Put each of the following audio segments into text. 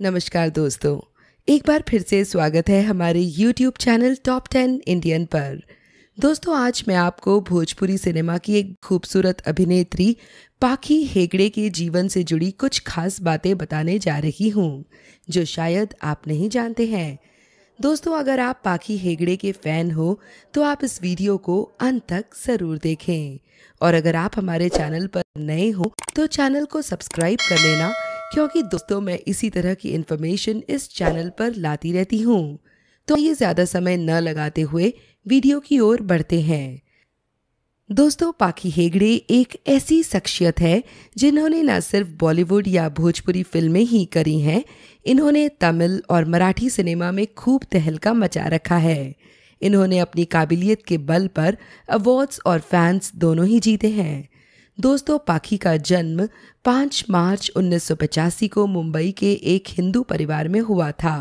नमस्कार दोस्तों एक बार फिर से स्वागत है हमारे YouTube channel top ten Indian पर दोस्तों आज मैं आपको भोजपुरी सिनेमा की एक खूबसूरत अभिनेत्री पाखी हेगड़े के जीवन से जुड़ी कुछ खास बातें बताने जा रही हूँ जो शायद आप नहीं जानते हैं दोस्तों अगर आप पाखी हेगड़े के फैन हो तो आप इस वीडियो को अंत तक ज़रूर देखें और अगर आप हमारे चैनल पर नए हो तो चैनल को सब्सक्राइब कर लेना क्योंकि दोस्तों मैं इसी तरह की इन्फॉर्मेशन इस चैनल पर लाती रहती हूँ तो ये ज़्यादा समय न लगाते हुए वीडियो की ओर बढ़ते हैं दोस्तों पाखी हेगड़े एक ऐसी शख्सियत है जिन्होंने न सिर्फ बॉलीवुड या भोजपुरी फिल्में ही करी हैं इन्होंने तमिल और मराठी सिनेमा में खूब तहलका मचा रखा है इन्होंने अपनी काबिलियत के बल पर अवार्ड्स और फैंस दोनों ही जीते हैं दोस्तों पाखी का जन्म 5 मार्च उन्नीस को मुंबई के एक हिंदू परिवार में हुआ था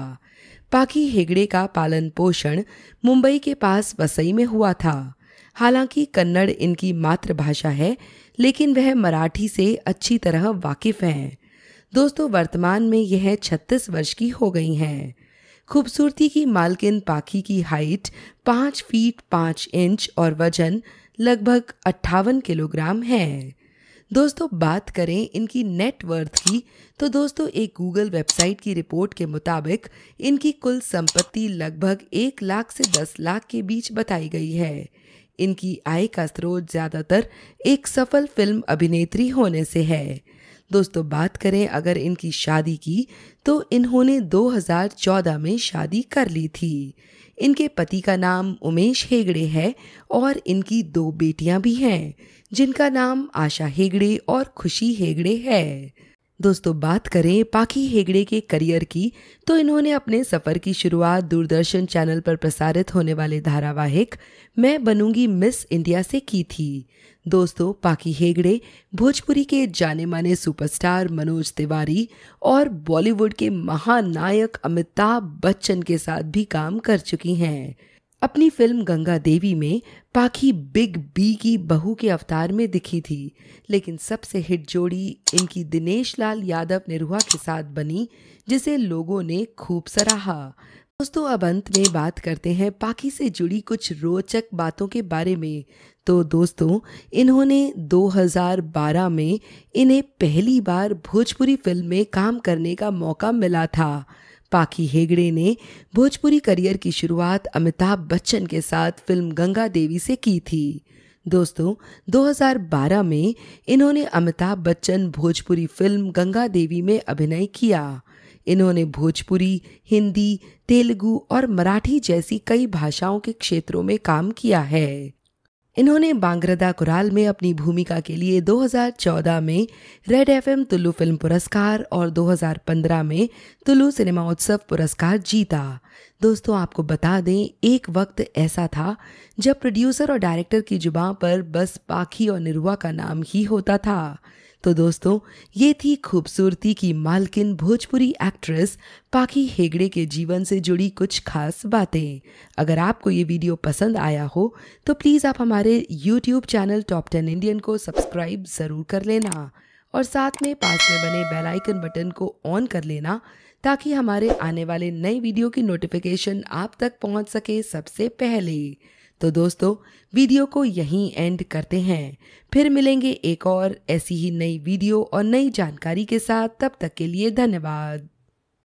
पाखी हेगड़े का पालन पोषण मुंबई के पास वसई में हुआ था हालांकि कन्नड़ इनकी मातृभाषा है लेकिन वह मराठी से अच्छी तरह वाकिफ हैं दोस्तों वर्तमान में यह 36 वर्ष की हो गई हैं खूबसूरती की मालकिन पाखी की हाइट पाँच फीट पाँच इंच और वजन लगभग अट्ठावन किलोग्राम है दोस्तों बात करें इनकी नेटवर्थ की तो दोस्तों एक गूगल वेबसाइट की रिपोर्ट के मुताबिक इनकी कुल संपत्ति लगभग एक लाख से दस लाख के बीच बताई गई है इनकी आय का स्रोत ज़्यादातर एक सफल फिल्म अभिनेत्री होने से है दोस्तों बात करें अगर इनकी शादी की तो इन्होंने 2014 में शादी कर ली थी इनके पति का नाम उमेश हेगड़े है और इनकी दो बेटियां भी हैं जिनका नाम आशा हेगड़े और खुशी हेगड़े है दोस्तों बात करें पाखी हेगड़े के करियर की तो इन्होंने अपने सफ़र की शुरुआत दूरदर्शन चैनल पर प्रसारित होने वाले धारावाहिक मैं बनूंगी मिस इंडिया से की थी दोस्तों पाखी हेगड़े भोजपुरी के जाने माने सुपरस्टार मनोज तिवारी और बॉलीवुड के महानायक अमिताभ बच्चन के साथ भी काम कर चुकी हैं अपनी फिल्म गंगा देवी में पाखी बिग बी की बहू के अवतार में दिखी थी लेकिन सबसे हिट जोड़ी इनकी दिनेश लाल यादव निरुहा के साथ बनी जिसे लोगों ने खूब सराहा दोस्तों अब अंत में बात करते हैं पाखी से जुड़ी कुछ रोचक बातों के बारे में तो दोस्तों इन्होंने 2012 में इन्हें पहली बार भोजपुरी फिल्म में काम करने का मौका मिला था पाखी हेगड़े ने भोजपुरी करियर की शुरुआत अमिताभ बच्चन के साथ फिल्म गंगा देवी से की थी दोस्तों 2012 में इन्होंने अमिताभ बच्चन भोजपुरी फिल्म गंगा देवी में अभिनय किया इन्होंने भोजपुरी हिंदी तेलुगु और मराठी जैसी कई भाषाओं के क्षेत्रों में काम किया है इन्होंने बांग्रदा कुराल में अपनी भूमिका के लिए 2014 में रेड एफएम तुलु फिल्म पुरस्कार और 2015 में तुलु सिनेमा उत्सव पुरस्कार जीता दोस्तों आपको बता दें एक वक्त ऐसा था जब प्रोड्यूसर और डायरेक्टर की जुबान पर बस पाखी और निरुआ का नाम ही होता था तो दोस्तों ये थी खूबसूरती की मालकिन भोजपुरी एक्ट्रेस पाखी हेगड़े के जीवन से जुड़ी कुछ खास बातें अगर आपको ये वीडियो पसंद आया हो तो प्लीज़ आप हमारे YouTube channel top ten Indian को सब्सक्राइब ज़रूर कर लेना और साथ में पास में बने बेल आइकन बटन को ऑन कर लेना ताकि हमारे आने वाले नए वीडियो की नोटिफिकेशन आप तक पहुँच सके सबसे पहले तो दोस्तों वीडियो को यहीं एंड करते हैं फिर मिलेंगे एक और ऐसी ही नई वीडियो और नई जानकारी के साथ तब तक के लिए धन्यवाद